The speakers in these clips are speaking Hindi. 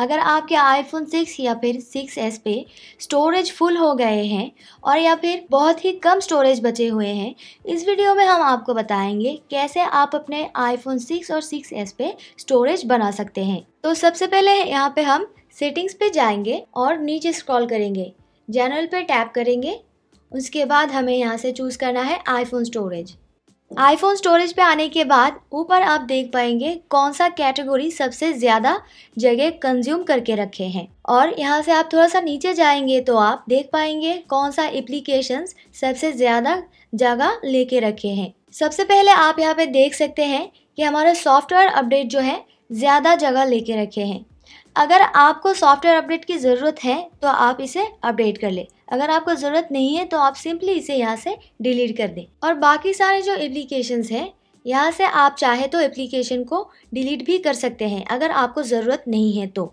अगर आपके आईफोन 6 या फिर 6s पे स्टोरेज फुल हो गए हैं और या फिर बहुत ही कम स्टोरेज बचे हुए हैं इस वीडियो में हम आपको बताएंगे कैसे आप अपने आईफोन 6 और 6s पे स्टोरेज बना सकते हैं तो सबसे पहले यहाँ पे हम सेटिंग्स पे जाएंगे और नीचे स्क्रॉल करेंगे जनरल पे टैप करेंगे उसके बाद हमें यहाँ से चूज़ करना है आईफोन स्टोरेज आईफोन स्टोरेज पे आने के बाद ऊपर आप देख पाएंगे कौन सा कैटेगरी सबसे ज़्यादा जगह कंज्यूम करके रखे हैं और यहाँ से आप थोड़ा सा नीचे जाएंगे तो आप देख पाएंगे कौन सा एप्लीकेशन सबसे ज़्यादा जगह लेके रखे हैं सबसे पहले आप यहाँ पे देख सकते हैं कि हमारे सॉफ्टवेयर अपडेट जो है ज़्यादा जगह लेके रखे हैं अगर आपको सॉफ्टवेयर अपडेट की ज़रूरत है तो आप इसे अपडेट कर लें अगर आपको ज़रूरत नहीं है तो आप सिंपली इसे यहाँ से डिलीट कर दें और बाकी सारे जो एप्लीकेशंस हैं यहाँ से आप चाहे तो एप्लीकेशन को डिलीट भी कर सकते हैं अगर आपको ज़रूरत नहीं है तो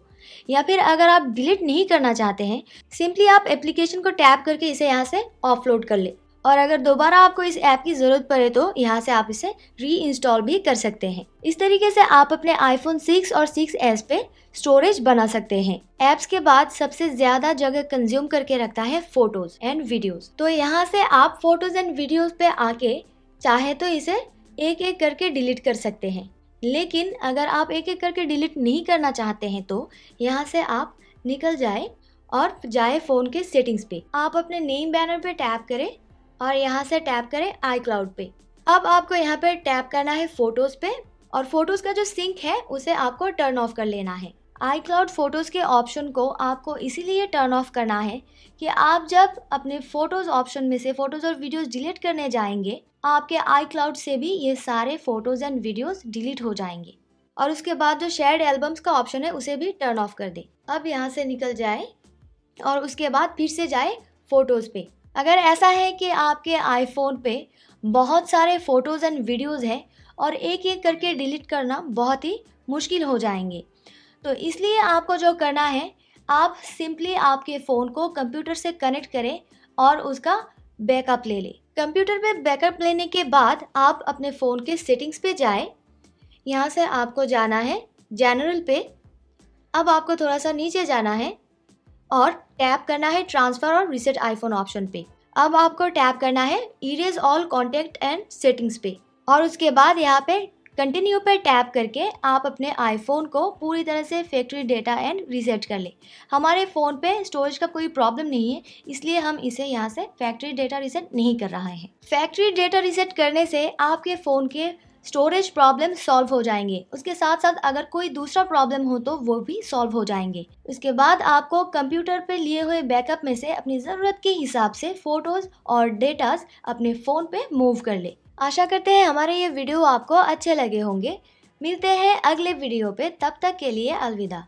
या फिर अगर आप डिलीट नहीं करना चाहते हैं सिंपली आप एप्लीकेशन को टैप करके इसे यहाँ से ऑफलोड कर लें और अगर दोबारा आपको इस ऐप की ज़रूरत पड़े तो यहाँ से आप इसे री इंस्टॉल भी कर सकते हैं इस तरीके से आप अपने आईफोन 6 और 6s पे स्टोरेज बना सकते हैं ऐप्स के बाद सबसे ज्यादा जगह कंज्यूम करके रखता है फोटोज एंड वीडियोस तो यहाँ से आप फोटोज एंड वीडियोस पे आके चाहे तो इसे एक एक करके डिलीट कर सकते हैं लेकिन अगर आप एक एक करके डिलीट नहीं करना चाहते हैं तो यहाँ से आप निकल जाए और जाए फ़ोन के सेटिंग्स पे आप अपने नेम बैनर पे टैप करें और यहाँ से टैप करें आई क्लाउड पे अब आपको यहाँ पे टैप करना है फोटोज़ पे और फोटोज़ का जो सिंक है उसे आपको टर्न ऑफ कर लेना है आई क्लाउड फ़ोटोज़ के ऑप्शन को आपको इसीलिए टर्न ऑफ करना है कि आप जब अपने फ़ोटोज़ ऑप्शन में से फ़ोटोज़ और वीडियोज़ डिलीट करने जाएंगे आपके आई क्लाउड से भी ये सारे फ़ोटोज़ एंड वीडियोज़ डिलीट हो जाएंगे और उसके बाद जो शेयर्ड एल्बम्स का ऑप्शन है उसे भी टर्न ऑफ कर दें अब यहाँ से निकल जाए और उसके बाद फिर से जाए फ़ोटोज़ पे अगर ऐसा है कि आपके आईफोन पे बहुत सारे फ़ोटोज़ एंड वीडियोज़ हैं और एक एक करके डिलीट करना बहुत ही मुश्किल हो जाएंगे तो इसलिए आपको जो करना है आप सिंपली आपके फ़ोन को कंप्यूटर से कनेक्ट करें और उसका बैकअप ले लें कंप्यूटर पे बैकअप लेने के बाद आप अपने फ़ोन के सेटिंग्स पे जाएं यहाँ से आपको जाना है जनरल पे अब आपको थोड़ा सा नीचे जाना है और टैप करना है ट्रांसफ़र और रिसेट आईफोन ऑप्शन पे अब आपको टैप करना है erase all contact and settings पे और उसके बाद यहाँ पे कंटिन्यू पर टैप करके आप अपने आईफोन को पूरी तरह से फैक्ट्री डेटा एंड रीसेट कर ले हमारे फ़ोन पे स्टोरेज का कोई प्रॉब्लम नहीं है इसलिए हम इसे यहाँ से फैक्ट्री डेटा रीसेट नहीं कर रहे हैं फैक्ट्री डेटा रीसेट करने से आपके फ़ोन के स्टोरेज प्रॉब्लम सॉल्व हो जाएंगे उसके साथ साथ अगर कोई दूसरा प्रॉब्लम हो तो वो भी सॉल्व हो जाएंगे उसके बाद आपको कंप्यूटर पे लिए हुए बैकअप में से अपनी ज़रूरत के हिसाब से फ़ोटोज़ और डेटास अपने फ़ोन पे मूव कर ले आशा करते हैं हमारे ये वीडियो आपको अच्छे लगे होंगे मिलते हैं अगले वीडियो पे तब तक के लिए अलविदा